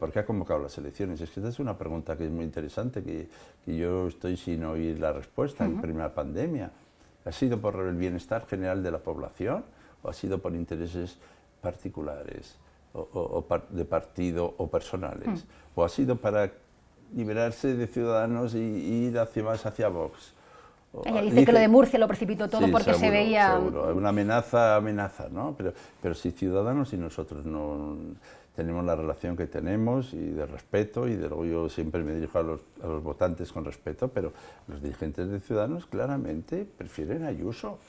¿Por qué ha convocado las elecciones? Es que esta es una pregunta que es muy interesante, que, yo estoy sin oír la respuesta en primera pandemia. ¿Ha sido por el bienestar general de la población o ha sido por intereses particulares o, de partido o personales? Mm. ¿O ha sido para liberarse de Ciudadanos y, y ir hacia más hacia Vox? Ella dice, que lo de Murcia lo precipitó todo porque se veía... Seguro. Una amenaza, amenaza, ¿no? Pero, pero si Ciudadanos y nosotros no tenemos la relación que tenemos y de respeto, y de luego yo siempre me dirijo a los, votantes con respeto, pero los dirigentes de Ciudadanos claramente prefieren Ayuso.